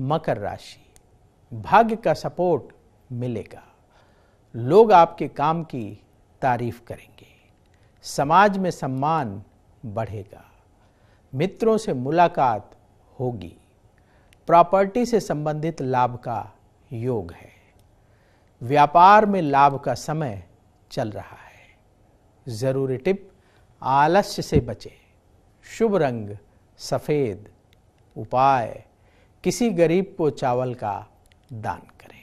मकर राशि भाग्य का सपोर्ट मिलेगा लोग आपके काम की तारीफ करेंगे समाज में सम्मान बढ़ेगा मित्रों से मुलाकात होगी प्रॉपर्टी से संबंधित लाभ का योग है व्यापार में लाभ का समय चल रहा है ज़रूरी टिप आलस्य से बचे शुभ रंग सफ़ेद उपाय किसी गरीब को चावल का दान करें